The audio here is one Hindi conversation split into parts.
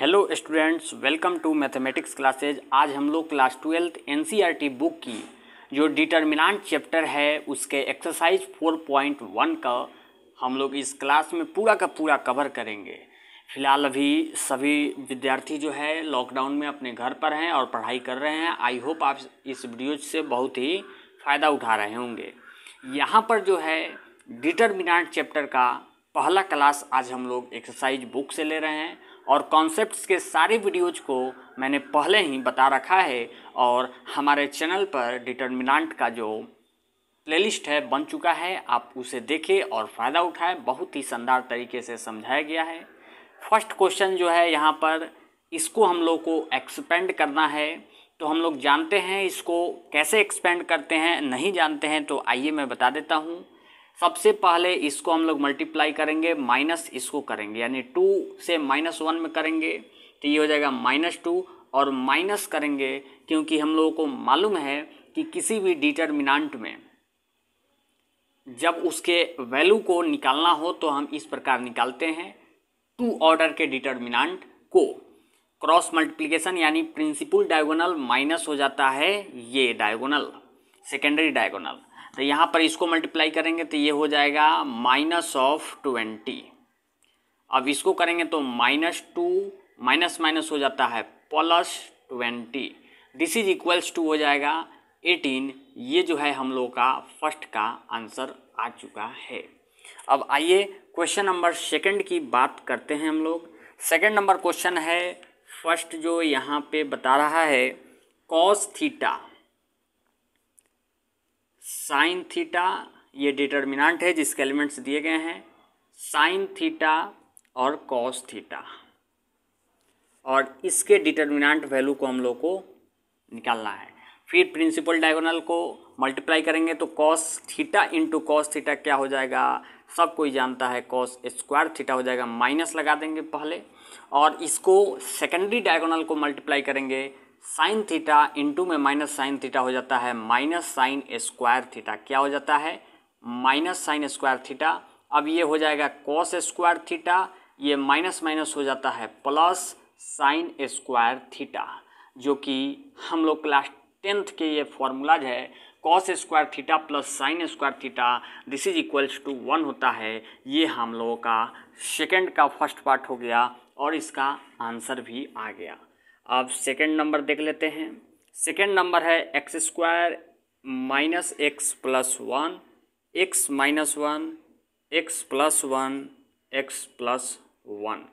hello students welcome to mathematics classes आज हम लोग class twelfth an e book की जो डिटर्मिनांट चैप्टर है उसके एक्सरसाइज 4.1 का हम लोग इस क्लास में पूरा का पूरा कवर करेंगे फिलहाल अभी सभी विद्यार्थी जो है लॉकडाउन में अपने घर पर हैं और पढ़ाई कर रहे हैं आई होप आप इस वीडियो से बहुत ही फ़ायदा उठा रहे होंगे यहाँ पर जो है डिटर्मिनांट चैप्टर का पहला क्लास आज हम लोग एक्सरसाइज बुक से ले रहे हैं और कॉन्सेप्ट्स के सारे वीडियोज को मैंने पहले ही बता रखा है और हमारे चैनल पर डिटर्मिनांट का जो प्लेलिस्ट है बन चुका है आप उसे देखें और फ़ायदा उठाएं बहुत ही शानदार तरीके से समझाया गया है फर्स्ट क्वेश्चन जो है यहाँ पर इसको हम लोग को एक्सपेंड करना है तो हम लोग जानते हैं इसको कैसे एक्सपेंड करते हैं नहीं जानते हैं तो आइए मैं बता देता हूँ सबसे पहले इसको हम लोग मल्टीप्लाई करेंगे माइनस इसको करेंगे यानी टू से माइनस वन में करेंगे तो ये हो जाएगा माइनस टू और माइनस करेंगे क्योंकि हम लोगों को मालूम है कि किसी भी डिटर्मिनांट में जब उसके वैल्यू को निकालना हो तो हम इस प्रकार निकालते हैं टू ऑर्डर के डिटर्मिनांट को क्रॉस मल्टीप्लीकेशन यानी प्रिंसिपल डायगोनल माइनस हो जाता है ये डायगोनल सेकेंडरी डायगोनल तो यहाँ पर इसको मल्टीप्लाई करेंगे तो ये हो जाएगा माइनस ऑफ ट्वेंटी अब इसको करेंगे तो माइनस टू माइनस माइनस हो जाता है plus twenty this is equals to हो जाएगा एटीन ये जो है हम लोग का फर्स्ट का आंसर आ चुका है अब आइए क्वेश्चन नंबर सेकंड की बात करते हैं हम लोग सेकंड नंबर क्वेश्चन है फर्स्ट जो यहाँ पे बता रहा है कॉस थीटा साइन थीटा ये डिटर्मिनाट है जिसके एलिमेंट्स दिए गए हैं साइन थीटा और कॉस थीटा और इसके डिटर्मिनाट वैल्यू को हम लोग को निकालना है फिर प्रिंसिपल डायगोनल को मल्टीप्लाई करेंगे तो cos theta into cos theta क्या हो जाएगा सब कोई जानता है कॉस स्क्वायर थीटा हो जाएगा माइनस लगा देंगे पहले और इसको सेकेंडरी डायगोनल को मल्टीप्लाई करेंगे साइन थीटा इंटू में माइनस साइन थीटा हो जाता है माइनस साइन स्क्वायर थीटा क्या हो जाता है माइनस साइन स्क्वायर थीटा अब ये हो जाएगा कॉस स्क्वायर थीटा ये माइनस माइनस हो जाता है प्लस साइन स्क्वायर थीटा जो कि हम लोग क्लास टेंथ के ये फॉर्मूलाज है cos square theta plus sine square theta this is equals to one होता है ये हम लोगों का सेकेंड का फर्स्ट पार्ट हो गया और इसका आंसर भी आ गया आप सेकेंड नंबर देख लेते हैं सेकेंड नंबर है x square minus x plus one x minus one x plus one x plus one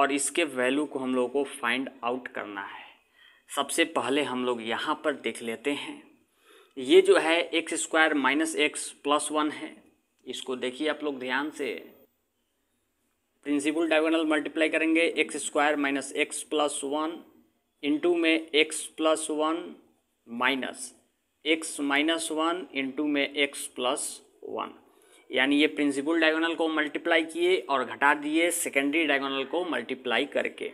और इसके वैल्यू को हम लोगों को फाइंड आउट करना है सबसे पहले हम लोग यहाँ पर देख लेते हैं ये जो है x square minus x plus one है इसको देखिए आप लोग ध्यान से प्रिंसिपल डायगोनल मल्टीप्लाई करेंगे x square minus x plus one into में x plus one minus x minus one into में एक्स प्लस वन यानी ये प्रिंसिपल डायगोनल को मल्टीप्लाई किए और घटा दिए सेकेंडरी डायगोनल को मल्टीप्लाई करके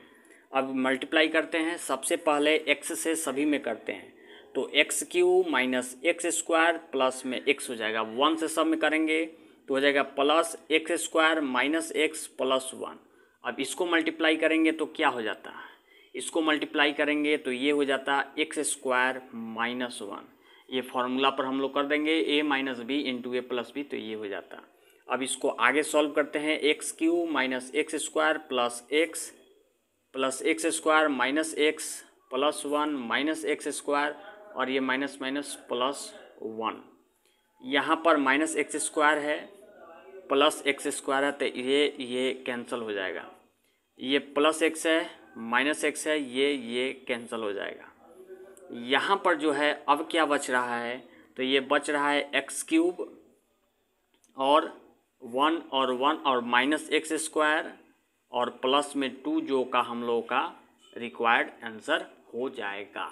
अब मल्टीप्लाई करते हैं सबसे पहले एक्स से सभी में करते हैं तो x cube minus x square plus में एक्स हो जाएगा वन से सब में करेंगे तो हो जाएगा plus x square minus x plus one अब इसको मल्टीप्लाई करेंगे तो क्या हो जाता है इसको मल्टीप्लाई करेंगे तो ये हो जाता है एक्स स्क्वायर माइनस वन ये फार्मूला पर हम लोग कर देंगे a minus b into a plus b तो ये हो जाता अब इसको आगे सॉल्व करते हैं x cube minus x square plus x plus x square minus x plus one minus x square और ये माइनस माइनस प्लस वन यहाँ पर माइनस एक्स स्क्वायर है प्लस एक्स स्क्वायर है तो ये ये कैंसिल हो जाएगा ये प्लस एक्स है माइनस एक्स है ये ये कैंसिल हो जाएगा यहाँ पर जो है अब क्या बच रहा है तो ये बच रहा है एक्स क्यूब और वन और वन और माइनस एक्स स्क्वायर और प्लस में टू जो का हम लोगों का रिक्वायर्ड आंसर हो जाएगा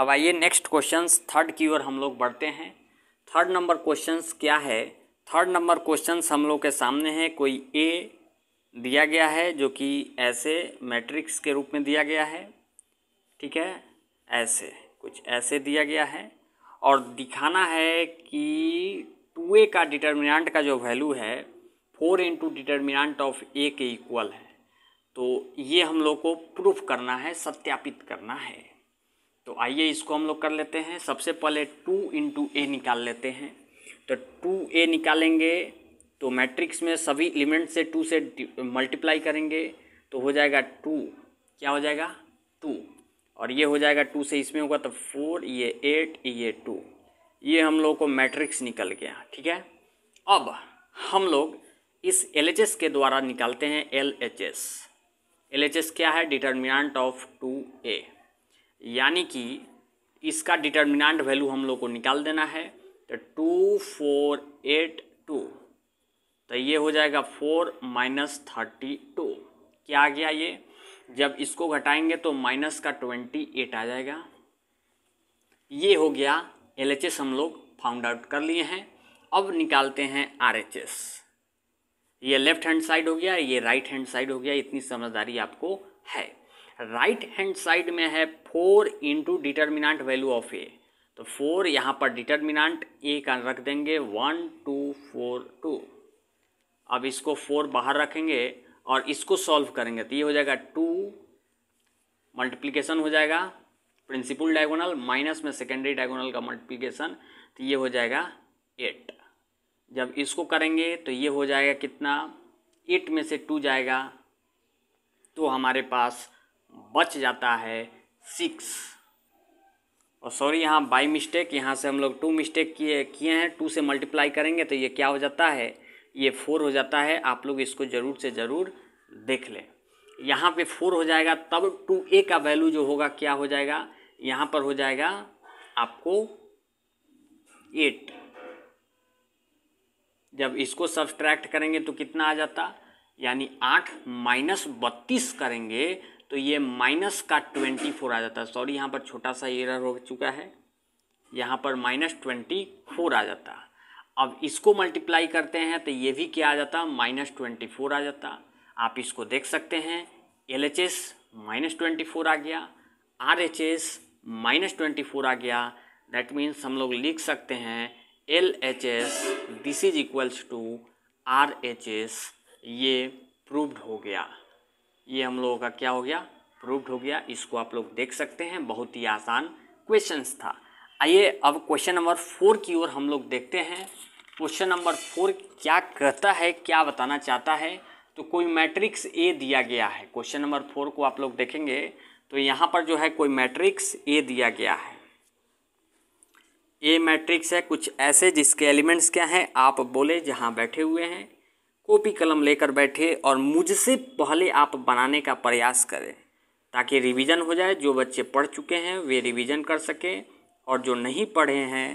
अब आइए नेक्स्ट क्वेश्चंस थर्ड की ओर हम लोग बढ़ते हैं थर्ड नंबर क्वेश्चंस क्या है थर्ड नंबर क्वेश्चंस हम लोग के सामने हैं कोई ए दिया गया है जो कि ऐसे मैट्रिक्स के रूप में दिया गया है ठीक है ऐसे कुछ ऐसे दिया गया है और दिखाना है कि टू ए का डिटर्मिनान्ट का जो वैल्यू है four into determinant of a के इक्वल है तो ये हम लोग को प्रूफ करना है सत्यापित करना है तो आइए इसको हम लोग कर लेते हैं सबसे पहले टू इंटू ए निकाल लेते हैं तो टू ए निकालेंगे तो मैट्रिक्स में सभी एलिमेंट से टू से मल्टीप्लाई करेंगे तो हो जाएगा टू क्या हो जाएगा टू और ये हो जाएगा टू से इसमें होगा तो फोर ये एट ये टू ये हम लोग को मैट्रिक्स निकल गया ठीक है अब हम लोग इस एल के द्वारा निकालते हैं L H S L H S क्या है डिटर्मिनाट ऑफ टू ए यानी कि इसका डिटर्मिनाट वैल्यू हम लोग को निकाल देना है तो टू फोर एट टू तो ये हो जाएगा फोर माइनस थर्टी टू क्या आ गया ये जब इसको घटाएंगे तो माइनस का ट्वेंटी एट आ जाएगा ये हो गया एल एच एस हम लोग फाउंड आउट कर लिए हैं अब निकालते हैं आर एच एस ये लेफ्ट हैंड साइड हो गया ये राइट हैंड साइड हो गया इतनी समझदारी आपको है राइट हैंड साइड में है four into determinant value of a तो फोर यहाँ पर डिटर्मिनाट ए का रख देंगे वन टू फोर टू अब इसको फोर बाहर रखेंगे और इसको सॉल्व करेंगे तो ये हो जाएगा टू मल्टीप्लीकेशन हो जाएगा प्रिंसिपल डायगोनल माइनस में सेकेंडरी डायगोनल का मल्टीप्लीकेशन तो ये हो जाएगा एट जब इसको करेंगे तो ये हो जाएगा कितना एट में से टू जाएगा तो हमारे पास बच जाता है सिक्स और सॉरी यहाँ बाई मिस्टेक यहाँ से हम लोग टू मिस्टेक किए किए हैं टू से मल्टीप्लाई करेंगे तो ये क्या हो जाता है ये फोर हो जाता है आप लोग इसको ज़रूर से ज़रूर देख लें यहाँ पे फोर हो जाएगा तब टू ए का वैल्यू जो होगा क्या हो जाएगा यहाँ पर हो जाएगा आपको एट जब इसको सब्सट्रैक्ट करेंगे तो कितना आ जाता यानी आठ माइनस बत्तीस करेंगे तो ये माइनस का ट्वेंटी फोर आ जाता सॉरी यहाँ पर छोटा सा एरर हो चुका है यहाँ पर माइनस ट्वेंटी फोर आ जाता अब इसको मल्टीप्लाई करते हैं तो ये भी क्या आ जाता माइनस ट्वेंटी फोर आ जाता आप इसको देख सकते हैं L H S minus twenty four आ गया R H S minus twenty four आ गया दैट मीन्स हम लोग लिख सकते हैं L H S this is equals to R H S ये प्रूव्ड हो गया ये हम लोगों का क्या हो गया प्रूव्ड हो गया इसको आप लोग देख सकते हैं बहुत ही आसान क्वेश्चंस था आइए अब क्वेश्चन नंबर फोर की ओर हम लोग देखते हैं क्वेश्चन नंबर फोर क्या कहता है क्या बताना चाहता है तो कोई मैट्रिक्स ए दिया गया है क्वेश्चन नंबर फोर को आप लोग देखेंगे तो यहाँ पर जो है कोई मैट्रिक्स ए दिया गया है ए मैट्रिक्स है कुछ ऐसे जिसके एलिमेंट्स क्या हैं आप बोले जहाँ बैठे हुए हैं कॉपी कलम लेकर बैठे और मुझसे पहले आप बनाने का प्रयास करें ताकि रिवीजन हो जाए जो बच्चे पढ़ चुके हैं वे रिवीजन कर सकें और जो नहीं पढ़े हैं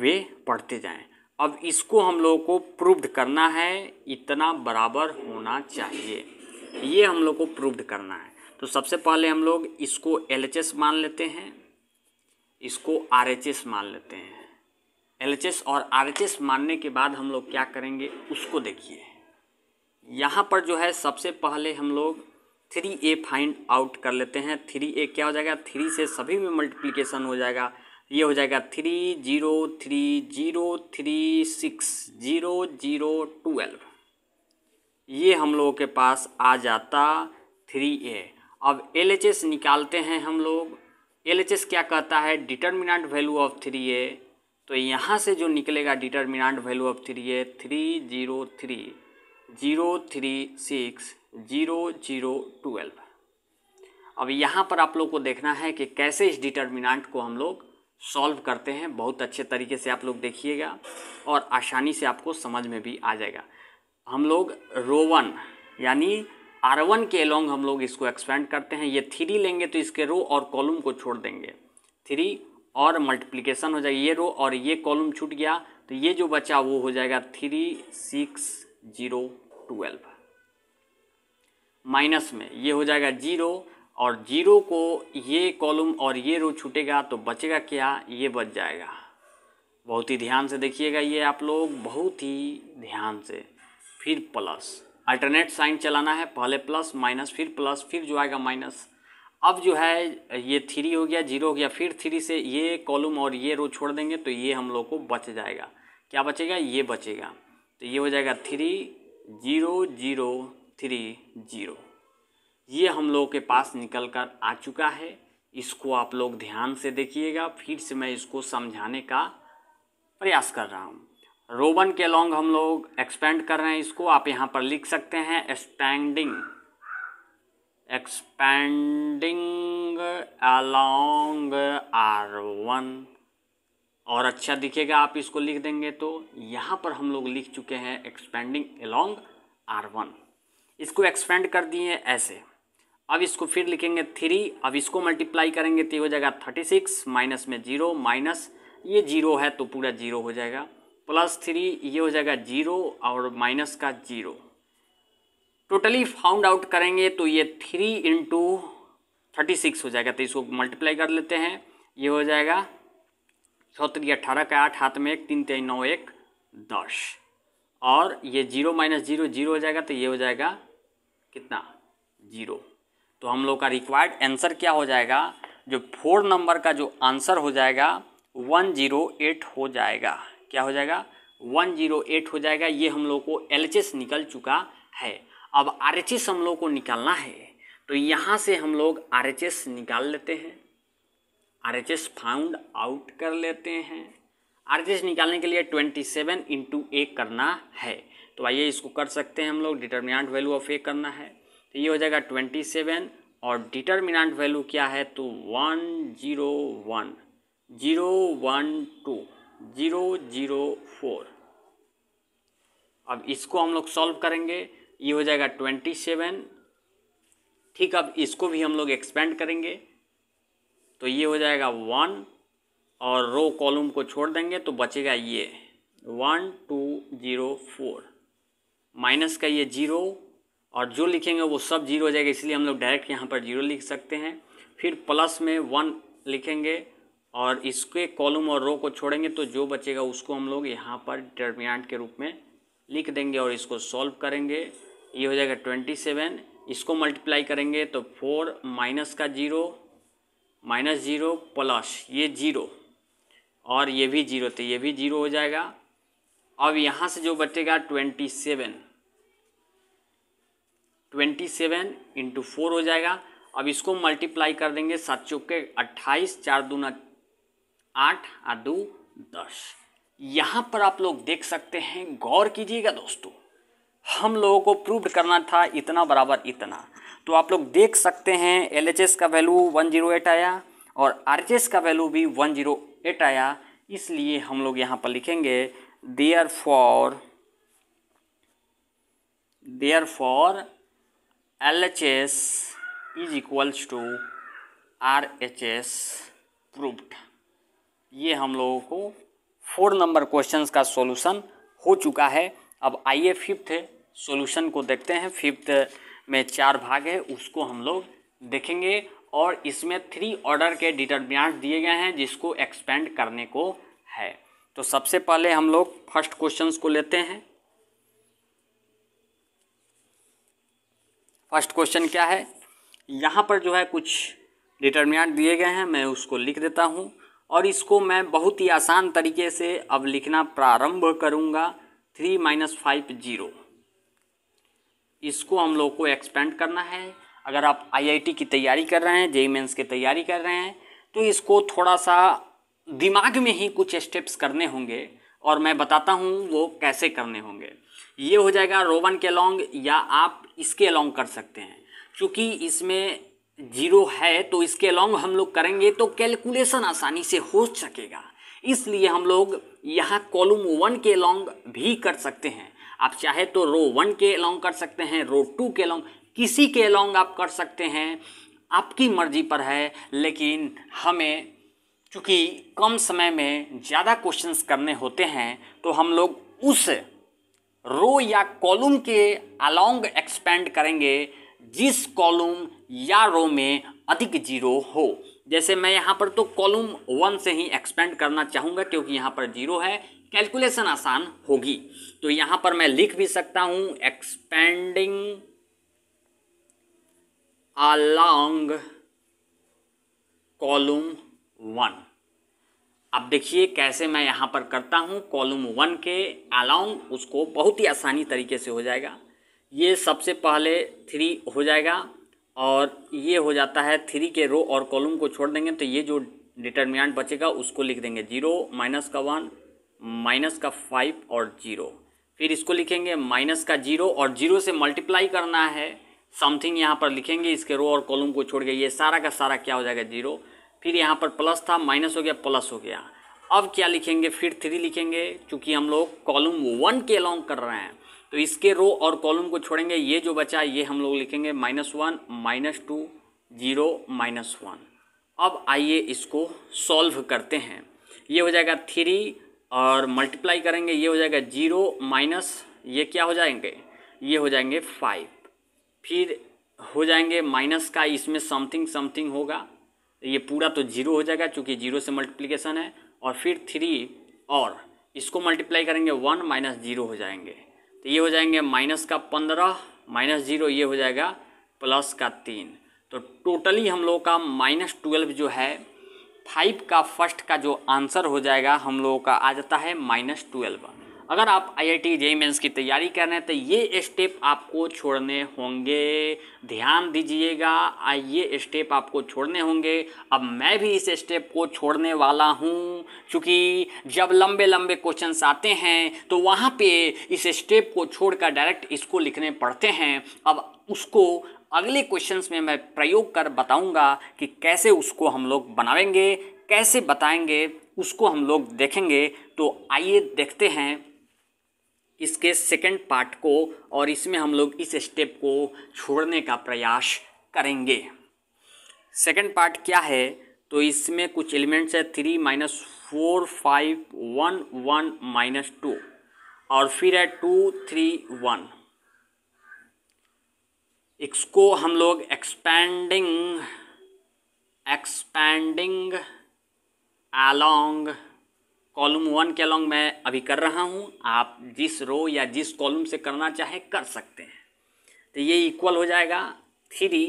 वे पढ़ते जाएं अब इसको हम लोगों को प्रूव्ड करना है इतना बराबर होना चाहिए ये हम लोग को प्रूव्ड करना है तो सबसे पहले हम लोग इसको एल मान लेते हैं इसको आर मान लेते हैं एल और आर मानने के बाद हम लोग क्या करेंगे उसको देखिए यहाँ पर जो है सबसे पहले हम लोग थ्री ए फाइंड आउट कर लेते हैं थ्री ए क्या हो जाएगा थ्री से सभी में मल्टीप्लीकेशन हो जाएगा ये हो जाएगा three zero three zero three six zero zero twelve ये हम लोगों के पास आ जाता थ्री ए अब एल एच एस निकालते हैं हम लोग एल एच एस क्या कहता है determinant value of three a तो यहाँ से जो निकलेगा determinant value of three a three zero three zero three six zero zero twelve अब यहाँ पर आप लोग को देखना है कि कैसे इस डिटर्मिनाट को हम लोग सॉल्व करते हैं बहुत अच्छे तरीके से आप लोग देखिएगा और आसानी से आपको समझ में भी आ जाएगा हम लोग रोवन यानी आर वन के अलॉन्ग हम लोग इसको एक्सपेंड करते हैं ये थ्री लेंगे तो इसके रो और कॉलम को छोड़ देंगे थ्री और मल्टीप्लिकेशन हो जाएगी ये रो और ये कॉलम छूट गया तो ये जो बचा वो हो जाएगा three six zero twelve minus में ये हो जाएगा जीरो और जीरो को ये कॉलम और ये रो छूटेगा तो बचेगा क्या ये बच जाएगा बहुत ही ध्यान से देखिएगा ये आप लोग बहुत ही ध्यान से फिर प्लस अल्टरनेट साइन चलाना है पहले प्लस माइनस फिर प्लस फिर जो आएगा माइनस अब जो है ये थ्री हो गया जीरो हो गया फिर थ्री से ये कॉलम और ये रो छोड़ देंगे तो ये हम लोग को बच जाएगा क्या बचेगा ये बचेगा तो ये हो जाएगा three zero zero three zero ये हम लोगों के पास निकल कर आ चुका है इसको आप लोग ध्यान से देखिएगा फिर से मैं इसको समझाने का प्रयास कर रहा हूँ रोबन के लॉन्ग हम लोग एक्सपेंड कर रहे हैं इसको आप यहाँ पर लिख सकते हैं एक्सपेंडिंग एक्सपेंडिंग आर वन और अच्छा दिखेगा आप इसको लिख देंगे तो यहाँ पर हम लोग लिख चुके हैं एक्सपेंडिंग एलोंग आर वन इसको एक्सपेंड कर दिए ऐसे अब इसको फिर लिखेंगे थ्री अब इसको मल्टीप्लाई करेंगे तो हो जाएगा थर्टी सिक्स माइनस में जीरो माइनस ये जीरो है तो पूरा जीरो हो जाएगा प्लस थ्री ये हो जाएगा जीरो और माइनस का जीरो टोटली फाउंड आउट करेंगे तो ये थ्री इंटू थर्टी सिक्स हो जाएगा तो इसको मल्टीप्लाई कर लेते हैं ये हो जाएगा सौ त्री अट्ठारह का आठ हाथ में एक तीन तेई नौ एक दस और ये जीरो माइनस जीरो जीरो हो जाएगा तो ये हो जाएगा कितना जीरो तो हम लोग का रिक्वायर्ड आंसर क्या हो जाएगा जो फोर नंबर का जो आंसर हो जाएगा वन जीरो एट हो जाएगा क्या हो जाएगा वन जीरो एट हो जाएगा ये हम लोग को एल निकल चुका है अब आर हम लोग को निकालना है तो यहाँ से हम लोग आर निकाल लेते हैं R H S found out कर लेते हैं आर एच एस निकालने के लिए ट्वेंटी सेवन इंटू ए करना है तो आइए इसको कर सकते हैं हम लोग डिटर्मिनाट वैल्यू ऑफ ए करना है तो ये हो जाएगा ट्वेंटी सेवन और डिटर्मिनाट वैल्यू क्या है तो one zero one zero one two zero zero four अब इसको हम लोग सॉल्व करेंगे ये हो जाएगा ट्वेंटी सेवन ठीक अब इसको भी हम लोग एक्सपेंड करेंगे तो ये हो जाएगा वन और रो कॉलम को छोड़ देंगे तो बचेगा ये one two zero four minus का ये जीरो और जो लिखेंगे वो सब जीरो हो जाएगा इसलिए हम लोग डायरेक्ट यहाँ पर जीरो लिख सकते हैं फिर प्लस में वन लिखेंगे और इसके कॉलम और रो को छोड़ेंगे तो जो बचेगा उसको हम लोग यहाँ पर डिटर्मिनेंट के रूप में लिख देंगे और इसको सॉल्व करेंगे ये हो जाएगा ट्वेंटी सेवन इसको मल्टीप्लाई करेंगे तो फोर माइनस का जीरो माइनस ज़ीरो प्लस ये जीरो और ये भी जीरो थे तो ये भी जीरो हो जाएगा अब यहाँ से जो बचेगा twenty seven twenty seven into four हो जाएगा अब इसको मल्टीप्लाई कर देंगे सात चौके अट्ठाईस चार दो न आठ आ दो दस यहाँ पर आप लोग देख सकते हैं गौर कीजिएगा दोस्तों हम लोगों को प्रूव करना था इतना बराबर इतना तो आप लोग देख सकते हैं एल का वैल्यू वन आया और आर का वैल्यू भी वन आया इसलिए हम लोग यहाँ पर लिखेंगे therefore therefore L H S is equals to R H S proof ये हम लोगों को फोर नंबर क्वेश्चन का सॉल्यूशन हो चुका है अब आइए फिफ्थ सॉल्यूशन को देखते हैं फिफ्थ में चार भाग है उसको हम लोग देखेंगे और इसमें थ्री ऑर्डर के डिटर्मिनाट दिए गए हैं जिसको एक्सपेंड करने को है तो सबसे पहले हम लोग फर्स्ट क्वेश्चंस को लेते हैं फर्स्ट क्वेश्चन क्या है यहाँ पर जो है कुछ डिटर्मिनाट दिए गए हैं मैं उसको लिख देता हूँ और इसको मैं बहुत ही आसान तरीके से अब लिखना प्रारंभ करूँगा थ्री माइनस फाइव जीरो इसको हम लोग को एक्सपेंड करना है अगर आप आईआईटी की तैयारी कर रहे हैं जे मेन्स की तैयारी कर रहे हैं तो इसको थोड़ा सा दिमाग में ही कुछ स्टेप्स करने होंगे और मैं बताता हूँ वो कैसे करने होंगे ये हो जाएगा रोवन के अलॉन्ग या आप इसके अलॉन्ग कर सकते हैं क्योंकि इसमें जीरो है तो इसके अलॉन्ग हम लोग करेंगे तो कैलकुलेशन आसानी से हो सकेगा इसलिए हम लोग यहाँ कॉलम वन के अलोंग भी कर सकते हैं आप चाहे तो रो वन के अलॉन्ग कर सकते हैं रो टू के अलॉन्ग किसी के अलॉन्ग आप कर सकते हैं आपकी मर्जी पर है लेकिन हमें चूँकि कम समय में ज़्यादा क्वेश्चंस करने होते हैं तो हम लोग उस रो या कॉलम के अलॉन्ग एक्सपेंड करेंगे जिस कॉलम या रो में अधिक जीरो हो जैसे मैं यहाँ पर तो कॉलम वन से ही एक्सपेंड करना चाहूँगा क्योंकि यहाँ पर जीरो है कैलकुलेशन आसान होगी तो यहां पर मैं लिख भी सकता हूं एक्सपेंडिंग अलोंग कॉलम वन अब देखिए कैसे मैं यहाँ पर करता हूँ कॉलम वन के अलोंग उसको बहुत ही आसानी तरीके से हो जाएगा ये सबसे पहले थ्री हो जाएगा और ये हो जाता है थ्री के रो और कॉलम को छोड़ देंगे तो ये जो डिटर्मिनेंट बचेगा उसको लिख देंगे जीरो माइनस का वन माइनस का फाइव और जीरो फिर इसको लिखेंगे माइनस का जीरो और जीरो से मल्टीप्लाई करना है समथिंग यहाँ पर लिखेंगे इसके रो और कॉलम को छोड़ के ये सारा का सारा क्या हो जाएगा जीरो फिर यहाँ पर प्लस था माइनस हो गया प्लस हो गया अब क्या लिखेंगे फिर थ्री लिखेंगे चूँकि हम लोग कॉलम वन के अलॉन्ग कर रहे हैं तो इसके रो और कॉलम को छोड़ेंगे ये जो बचा ये हम लोग लिखेंगे minus one minus two zero minus one अब आइए इसको सॉल्व करते हैं ये हो जाएगा थ्री और मल्टीप्लाई करेंगे ये हो जाएगा जीरो माइनस ये क्या हो जाएंगे ये हो जाएंगे फाइव फिर हो जाएंगे माइनस का इसमें समथिंग समथिंग होगा ये पूरा तो जीरो हो जाएगा क्योंकि जीरो से मल्टीप्लीकेशन है और फिर थ्री और इसको मल्टीप्लाई करेंगे वन माइनस जीरो हो जाएंगे तो ये हो जाएंगे माइनस का पंद्रह माइनस जीरो ये हो जाएगा प्लस का तीन तो टोटली हम लोग का माइनस ट्वेल्व जो है फाइव का फर्स्ट का जो आंसर हो जाएगा हम लोगों का आ जाता है माइनस ट्वेल्व अगर आप आई आई टी मेन्स की तैयारी कर रहे हैं तो ये स्टेप आपको छोड़ने होंगे ध्यान दीजिएगा ये स्टेप आपको छोड़ने होंगे अब मैं भी इस स्टेप को छोड़ने वाला हूँ क्योंकि जब लंबे लंबे क्वेश्चंस आते हैं तो वहाँ पे इस स्टेप को छोड़कर डायरेक्ट इसको लिखने पड़ते हैं अब उसको अगले क्वेश्चंस में मैं प्रयोग कर बताऊंगा कि कैसे उसको हम लोग बनाएंगे कैसे बताएंगे उसको हम लोग देखेंगे तो आइए देखते हैं इसके सेकंड पार्ट को और इसमें हम लोग इस स्टेप को छोड़ने का प्रयास करेंगे सेकंड पार्ट क्या है तो इसमें कुछ एलिमेंट्स है three minus four five one one minus two और फिर है टू थ्री वन इसको हम लोग expanding expanding along column one के अलोंग मैं अभी कर रहा हूँ आप जिस रो या जिस कॉलम से करना चाहे कर सकते हैं तो ये इक्वल हो जाएगा थ्री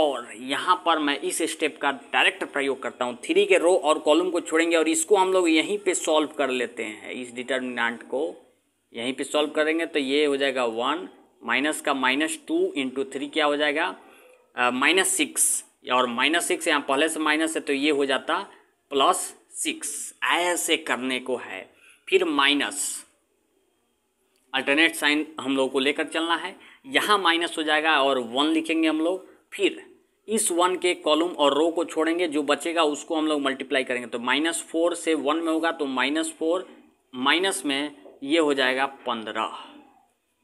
और यहाँ पर मैं इस स्टेप का डायरेक्ट प्रयोग करता हूँ थ्री के रो और कॉलम को छोड़ेंगे और इसको हम लोग यहीं पे सॉल्व कर लेते हैं इस डिटर्मिनाट को यहीं पे सॉल्व करेंगे तो ये हो जाएगा वन माइनस का माइनस टू इंटू थ्री क्या हो जाएगा माइनस सिक्स और माइनस सिक्स यहाँ पहले से माइनस है तो ये हो जाता प्लस सिक्स ऐसे करने को है फिर माइनस अल्टरनेट साइन हम लोग को लेकर चलना है यहाँ माइनस हो जाएगा और वन लिखेंगे हम लोग फिर इस वन के कॉलम और रो को छोड़ेंगे जो बचेगा उसको हम लोग मल्टीप्लाई करेंगे तो माइनस फोर से वन में होगा तो माइनस फोर माइनस में ये हो जाएगा पंद्रह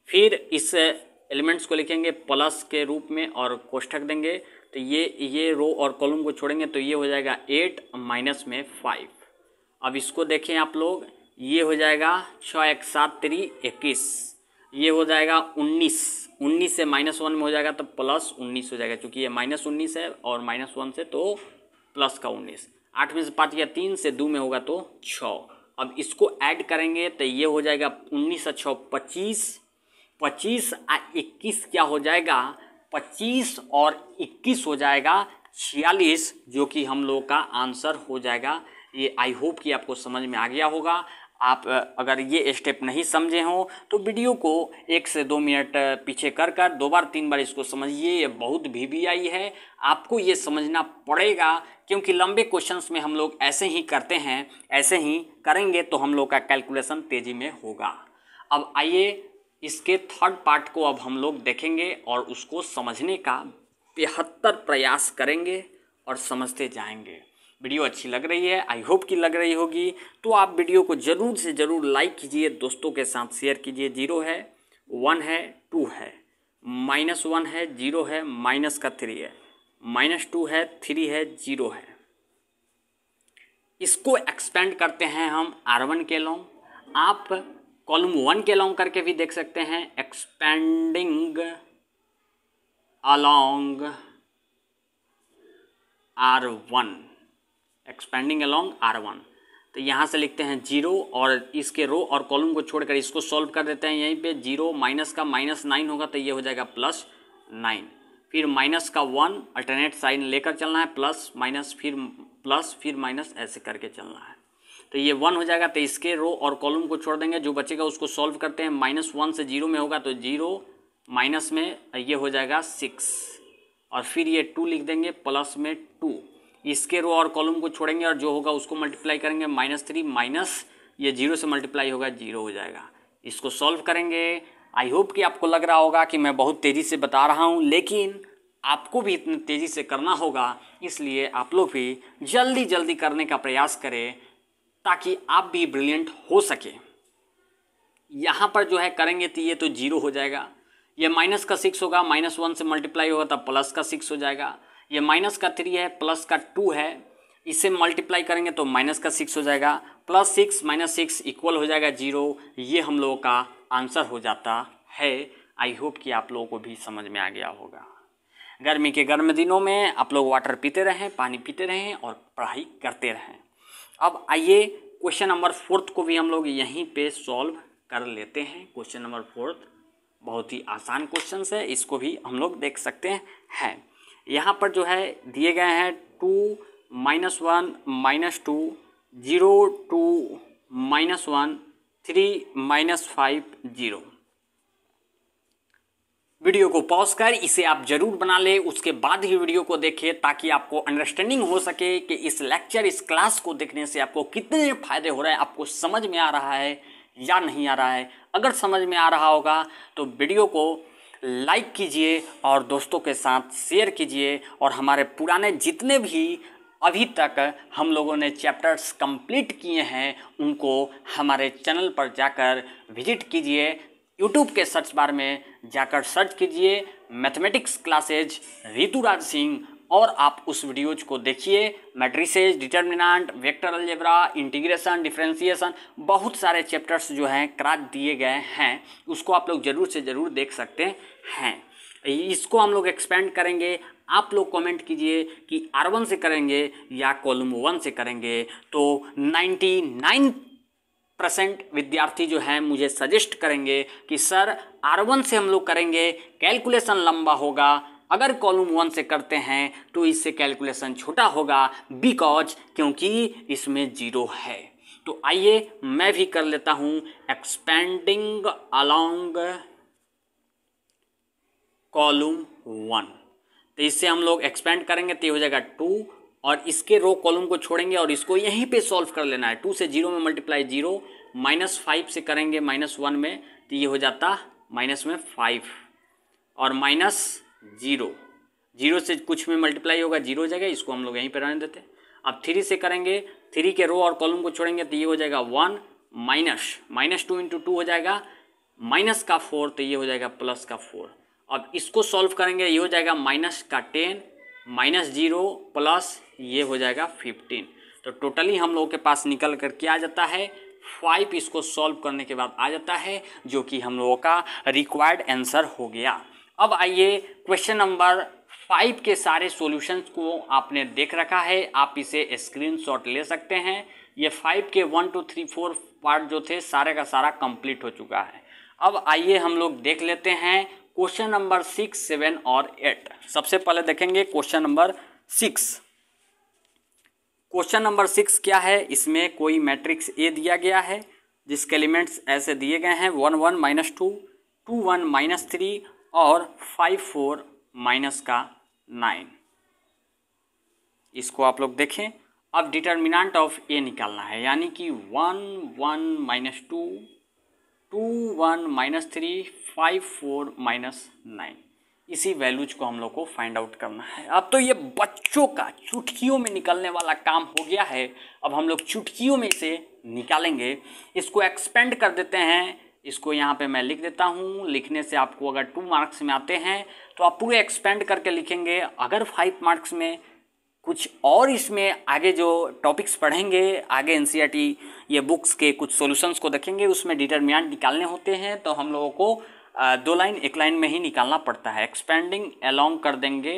फिर इस एलिमेंट्स को लिखेंगे प्लस के रूप में और कोष्ठक देंगे तो ये ये रो और कॉलम को छोड़ेंगे तो ये हो जाएगा एट माइनस में फाइव अब इसको देखें आप लोग ये हो जाएगा छः एक सात त्री इक्कीस ये हो जाएगा उन्नीस उन्नीस से माइनस वन में हो जाएगा तो प्लस उन्नीस हो जाएगा क्योंकि ये माइनस उन्नीस है और माइनस वन से तो प्लस का उन्नीस आठ में से पाँच या तीन से दो में होगा तो छः अब इसको ऐड करेंगे तो ये हो जाएगा उन्नीस और छः पच्चीस पच्चीस आ इक्कीस क्या हो जाएगा पच्चीस और इक्कीस हो जाएगा छियालीस जो कि हम लोग का आंसर हो जाएगा ये आई होप कि आपको समझ में आ गया होगा आप अगर ये स्टेप नहीं समझे हो तो वीडियो को एक से दो मिनट पीछे कर कर दो बार तीन बार इसको समझिए ये बहुत भी भी आई है आपको ये समझना पड़ेगा क्योंकि लंबे क्वेश्चंस में हम लोग ऐसे ही करते हैं ऐसे ही करेंगे तो हम लोग का कैलकुलेशन तेज़ी में होगा अब आइए इसके थर्ड पार्ट को अब हम लोग देखेंगे और उसको समझने का बेहतर प्रयास करेंगे और समझते जाएंगे वीडियो अच्छी लग रही है आई होप कि लग रही होगी तो आप वीडियो को ज़रूर से ज़रूर लाइक कीजिए दोस्तों के साथ शेयर कीजिए जीरो है वन है टू है माइनस वन है जीरो है माइनस का थ्री है माइनस टू है थ्री है जीरो है इसको एक्सपेंड करते हैं हम आर वन के लॉन्ग आप कॉलम वन के अलॉन्ग करके भी देख सकते हैं expanding along R one expanding along R one तो यहाँ से लिखते हैं जीरो और इसके रो और कॉलम को छोड़कर इसको सॉल्व कर देते हैं यहीं पे जीरो माइनस का माइनस नाइन होगा तो ये हो जाएगा प्लस नाइन फिर माइनस का वन अल्टरनेट साइन लेकर चलना है प्लस माइनस फिर प्लस फिर माइनस ऐसे करके चलना है तो ये वन हो जाएगा तो इसके रो और कॉलम को छोड़ देंगे जो बचेगा उसको सॉल्व करते हैं माइनस वन से जीरो में होगा तो जीरो माइनस में ये हो जाएगा सिक्स और फिर ये टू लिख देंगे प्लस में टू इसके रो और कॉलम को छोड़ेंगे और जो होगा उसको मल्टीप्लाई करेंगे माइनस थ्री माइनस ये जीरो से मल्टीप्लाई होगा जीरो हो जाएगा इसको सॉल्व करेंगे आई होप कि आपको लग रहा होगा कि मैं बहुत तेज़ी से बता रहा हूँ लेकिन आपको भी इतनी तेज़ी से करना होगा इसलिए आप लोग भी जल्दी जल्दी करने का प्रयास करें ताकि आप भी ब्रिलियंट हो सके यहाँ पर जो है करेंगे तो ये तो जीरो हो जाएगा ये माइनस का सिक्स होगा माइनस वन से मल्टीप्लाई होगा तब प्लस का सिक्स हो जाएगा ये माइनस का थ्री है प्लस का टू है इसे मल्टीप्लाई करेंगे तो माइनस का सिक्स हो जाएगा plus six minus six equal हो जाएगा जीरो ये हम लोगों का आंसर हो जाता है आई होप कि आप लोगों को भी समझ में आ गया होगा गर्मी के गर्म दिनों में आप लोग वाटर पीते रहें पानी पीते रहें और पढ़ाई करते रहें अब आइए क्वेश्चन नंबर फोर्थ को भी हम लोग यहीं पे सॉल्व कर लेते हैं क्वेश्चन नंबर फोर्थ बहुत ही आसान क्वेश्चन है इसको भी हम लोग देख सकते हैं यहाँ पर जो है दिए गए हैं two minus one minus two zero two minus one three minus five zero video को पॉज कर इसे आप जरूर बना ले उसके बाद ही वीडियो को देखें ताकि आपको अंडरस्टैंडिंग हो सके कि इस लेक्चर इस क्लास को देखने से आपको कितने फायदे हो रहे हैं आपको समझ में आ रहा है या नहीं आ रहा है अगर समझ में आ रहा होगा तो वीडियो को लाइक कीजिए और दोस्तों के साथ शेयर कीजिए और हमारे पुराने जितने भी अभी तक हम लोगों ने चैप्टर्स कंप्लीट किए हैं उनको हमारे चैनल पर जाकर विजिट कीजिए यूट्यूब के सर्च बार में जाकर सर्च कीजिए मैथमेटिक्स क्लासेज ऋतुराज सिंह और आप उस वीडियोज को देखिए matrices determinant vector algebra integration differentiation बहुत सारे चैप्टर्स जो हैं क्राच दिए गए हैं उसको आप लोग ज़रूर से ज़रूर देख सकते हैं इसको हम लोग एक्सपेंड करेंगे आप लोग कमेंट कीजिए कि आर वन से करेंगे या कॉलम वन से करेंगे तो नाइन्टी नाइन परसेंट विद्यार्थी जो हैं मुझे सजेस्ट करेंगे कि सर आर वन से हम लोग करेंगे कैलकुलेशन लंबा होगा अगर कॉलम वन से करते हैं तो इससे कैलकुलेशन छोटा होगा बिकॉज क्योंकि इसमें जीरो है तो आइए मैं भी कर लेता हूँ एक्सपेंडिंग अलोंग कॉलम वन तो इससे हम लोग एक्सपेंड करेंगे तो ये हो जाएगा टू और इसके रो कॉलम को छोड़ेंगे और इसको यहीं पे सॉल्व कर लेना है टू से जीरो में मल्टीप्लाई जीरो माइनस फाइव से करेंगे माइनस वन में तो ये हो जाता माइनस में फाइव और माइनस जीरो जीरो से कुछ में मल्टीप्लाई होगा जीरो हो जाएगा इसको हम लोग यहीं पर रहने देते हैं अब थ्री से करेंगे थ्री के रो और कॉलम को छोड़ेंगे तो ये हो जाएगा one minus minus two into two हो जाएगा माइनस का फोर तो ये हो जाएगा प्लस का फोर अब इसको सॉल्व करेंगे ये हो जाएगा माइनस का टेन माइनस जीरो प्लस ये हो जाएगा फिफ्टीन तो टोटली हम लोगों के पास निकल कर के आ जाता है फाइव इसको सॉल्व करने के बाद आ जाता है जो कि हम लोगों का रिक्वायर्ड आंसर हो गया अब आइए क्वेश्चन नंबर फाइव के सारे सॉल्यूशंस को आपने देख रखा है आप इसे स्क्रीनशॉट ले सकते हैं ये फाइव के one two three four part जो थे सारे का सारा कंप्लीट हो चुका है अब आइए हम लोग देख लेते हैं क्वेश्चन नंबर सिक्स सेवन और एट सबसे पहले देखेंगे question number six question number six क्या है इसमें कोई मैट्रिक्स ए दिया गया है जिसके एलिमेंट्स ऐसे दिए गए हैं one one minus two two one minus three और फाइव फोर माइनस का नाइन इसको आप लोग देखें अब डिटर्मिनाट ऑफ ए निकालना है यानी कि one one minus two two one minus three five four minus nine इसी वैल्यूज को हम लोग को फाइंड आउट करना है अब तो ये बच्चों का चुटकियों में निकलने वाला काम हो गया है अब हम लोग चुटकियों में से निकालेंगे इसको एक्सपेंड कर देते हैं इसको यहाँ पे मैं लिख देता हूँ लिखने से आपको अगर टू मार्क्स में आते हैं तो आप पूरे एक्सपेंड करके लिखेंगे अगर फाइव मार्क्स में कुछ और इसमें आगे जो टॉपिक्स पढ़ेंगे आगे एन e ये बुक्स के कुछ सॉल्यूशंस को देखेंगे उसमें डिटरमिनेंट निकालने होते हैं तो हम लोगों को दो लाइन एक लाइन में ही निकालना पड़ता है एक्सपेंडिंग अलोंग कर देंगे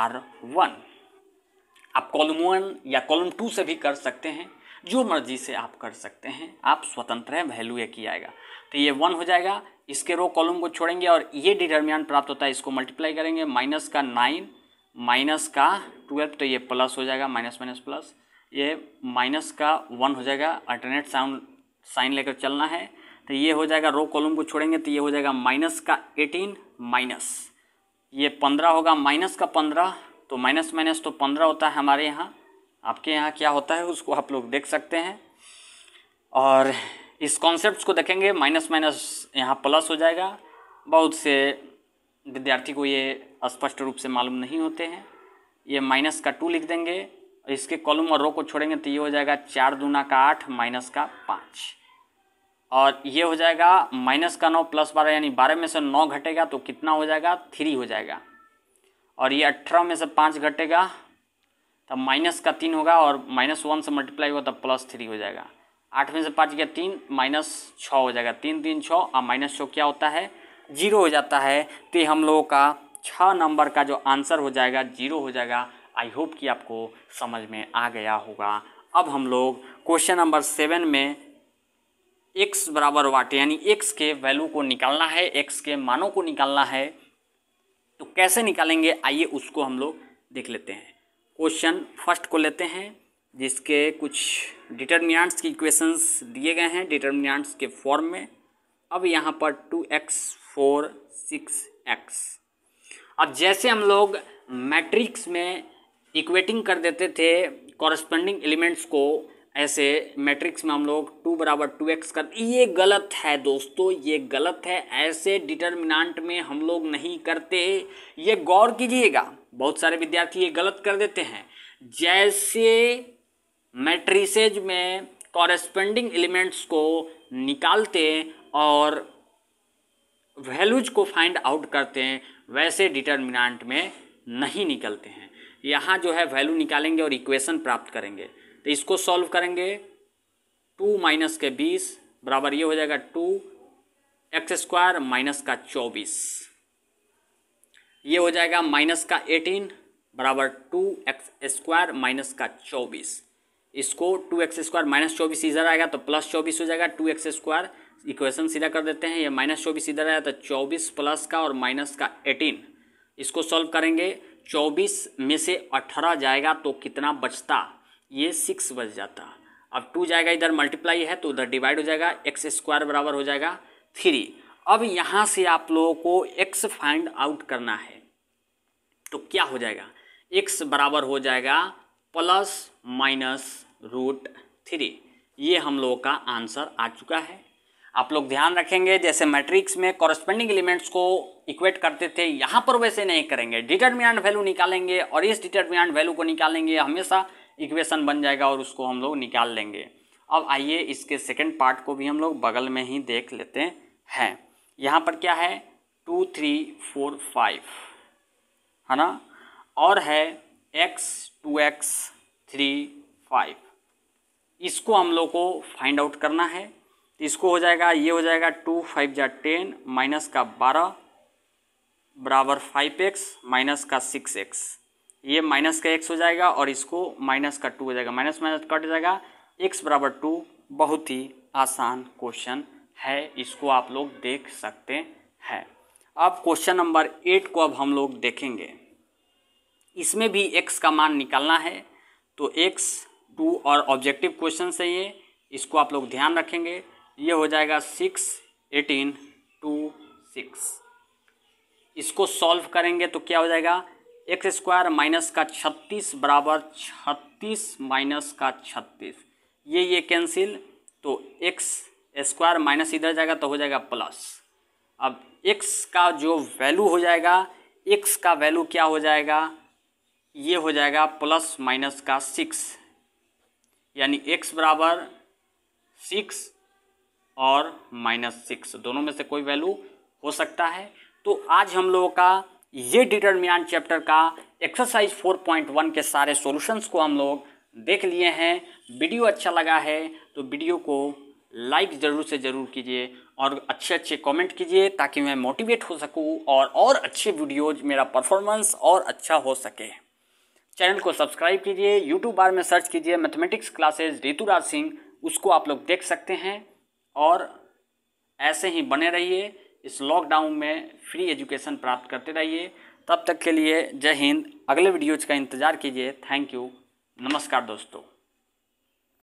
आर वन आप कॉलम वन या कॉलम टू से भी कर सकते हैं जो मर्जी से आप कर सकते हैं आप स्वतंत्र हैं वैल्यू एक ही आएगा तो ये वन हो जाएगा इसके रो कॉलम को छोड़ेंगे और ये डिटरमिनेंट प्राप्त होता है इसको मल्टीप्लाई करेंगे माइनस का नाइन माइनस का ट्वेल्व तो ये प्लस हो जाएगा माइनस माइनस प्लस ये माइनस का वन हो जाएगा अल्टरनेट साउंड साइन लेकर चलना है तो ये हो जाएगा रो कॉलम को छोड़ेंगे तो ये हो जाएगा माइनस का एटीन माइनस ये पंद्रह होगा माइनस का पंद्रह तो माइनस माइनस तो पंद्रह होता है हमारे यहाँ आपके यहाँ क्या होता है उसको आप लोग देख सकते हैं और इस कॉन्सेप्ट को देखेंगे माइनस माइनस यहाँ प्लस हो जाएगा बहुत से विद्यार्थी को ये स्पष्ट रूप से मालूम नहीं होते हैं ये माइनस का टू लिख देंगे इसके कॉलम और रो को छोड़ेंगे तो ये हो जाएगा चार दूना का आठ माइनस का पाँच और ये हो जाएगा माइनस का नौ प्लस बारह यानी बारह में से नौ घटेगा तो कितना हो जाएगा थ्री हो जाएगा और ये अठारह में से पाँच घटेगा तब माइनस का तीन होगा और माइनस वन से मल्टीप्लाई होगा तब प्लस थ्री हो जाएगा आठ में से पाँच गया तीन माइनस छः हो जाएगा तीन तीन छः और माइनस छः क्या होता है जीरो हो जाता है तो हम लोगों का छः नंबर का जो आंसर हो जाएगा जीरो हो जाएगा आई होप कि आपको समझ में आ गया होगा अब हम लोग क्वेश्चन नंबर सेवन में एक्स बराबर वाट यानी एक्स के वैल्यू को निकालना है एक्स के मानों को निकालना है तो कैसे निकालेंगे आइए उसको हम लोग देख लेते हैं क्वेश्चन फर्स्ट को लेते हैं जिसके कुछ डिटर्मिनाट्स की इक्वेशंस दिए गए हैं डिटर्मिनाट्स के फॉर्म में अब यहाँ पर two x four six x अब जैसे हम लोग मैट्रिक्स में इक्वेटिंग कर देते थे कॉरस्पेंडिंग एलिमेंट्स को ऐसे मैट्रिक्स में हम लोग टू बराबर टू एक्स कर ये गलत है दोस्तों ये गलत है ऐसे डिटर्मिनांट में हम लोग नहीं करते ये गौर कीजिएगा बहुत सारे विद्यार्थी ये गलत कर देते हैं जैसे मैट्रिसेज में कॉरस्पेंडिंग एलिमेंट्स को निकालते और वैल्यूज को फाइंड आउट करते हैं वैसे डिटर्मिनाट में नहीं निकलते हैं यहाँ जो है वैल्यू निकालेंगे और इक्वेशन प्राप्त करेंगे तो इसको सॉल्व करेंगे टू माइनस के बीस बराबर ये हो जाएगा टू एक्स स्क्वायर माइनस का चौबीस ये हो जाएगा माइनस का एटीन बराबर टू एक्स स्क्वायर माइनस का चौबीस इसको टू एक्स स्क्वायर माइनस चौबीस इधर आएगा तो प्लस चौबीस हो जाएगा टू एक्स स्क्वायर इक्वेशन सीधा कर देते हैं ये माइनस चौबीस इधर आया तो चौबीस प्लस का और माइनस का एटीन इसको सॉल्व करेंगे चौबीस में से अठारह जाएगा तो कितना बचता ये सिक्स बच जाता अब टू जाएगा इधर मल्टीप्लाई है तो उधर डिवाइड हो जाएगा एक्स स्क्वायर बराबर हो जाएगा थ्री अब यहाँ से आप लोगों को एक्स फाइंड आउट करना है तो क्या हो जाएगा एक्स बराबर हो जाएगा प्लस माइनस रूट थ्री ये हम लोगों का आंसर आ चुका है आप लोग ध्यान रखेंगे जैसे मैट्रिक्स में कॉरस्पेंडिंग एलिमेंट्स को इक्वेट करते थे यहाँ पर वैसे नहीं करेंगे डिटर्मिनेंट वैल्यू निकालेंगे और इस डिटर्मिनेंट वैल्यू को निकालेंगे हमेशा इक्वेशन बन जाएगा और उसको हम लोग निकाल लेंगे अब आइए इसके सेकेंड पार्ट को भी हम लोग बगल में ही देख लेते हैं यहाँ पर क्या है टू थ्री फोर फाइव है ना और है x two x three five इसको हम लोग को फाइंड आउट करना है इसको हो जाएगा ये हो जाएगा टू फाइव जा टेन माइनस का बारह बराबर फाइव एक्स माइनस का सिक्स एक्स ये माइनस का एक्स हो जाएगा और इसको माइनस का टू हो जाएगा माइनस माइनस कट जाएगा एक्स बराबर टू बहुत ही आसान क्वेश्चन है इसको आप लोग देख सकते हैं अब क्वेश्चन नंबर एट को अब हम लोग देखेंगे इसमें भी एक्स का मान निकालना है तो एक्स टू और ऑब्जेक्टिव क्वेश्चन है ये इसको आप लोग ध्यान रखेंगे ये हो जाएगा सिक्स एटीन टू सिक्स इसको सॉल्व करेंगे तो क्या हो जाएगा एक्स स्क्वायर माइनस का छत्तीस बराबर छत्तीस माइनस का छत्तीस ये ये कैंसिल तो एक्स स्क्वायर माइनस इधर जाएगा तो हो जाएगा प्लस अब एक्स का जो वैल्यू हो जाएगा एक्स का वैल्यू क्या हो जाएगा ये हो जाएगा प्लस माइनस का सिक्स यानी एक्स बराबर सिक्स और माइनस सिक्स दोनों में से कोई वैल्यू हो सकता है तो आज हम लोगों का ये डिटर्मिनाट चैप्टर का एक्सरसाइज 4.1 के सारे सॉल्यूशंस को हम लोग देख लिए हैं वीडियो अच्छा लगा है तो वीडियो को लाइक ज़रूर से ज़रूर कीजिए और अच्छे अच्छे कमेंट कीजिए ताकि मैं मोटिवेट हो सकूं और और अच्छे वीडियोज मेरा परफॉर्मेंस और अच्छा हो सके चैनल को सब्सक्राइब कीजिए यूट्यूब बार में सर्च कीजिए मैथमेटिक्स क्लासेज ऋतुराज सिंह उसको आप लोग देख सकते हैं और ऐसे ही बने रहिए इस लॉकडाउन में फ्री एजुकेशन प्राप्त करते रहिए तब तक के लिए जय हिंद अगले वीडियोज का इंतज़ार कीजिए थैंक यू नमस्कार दोस्तों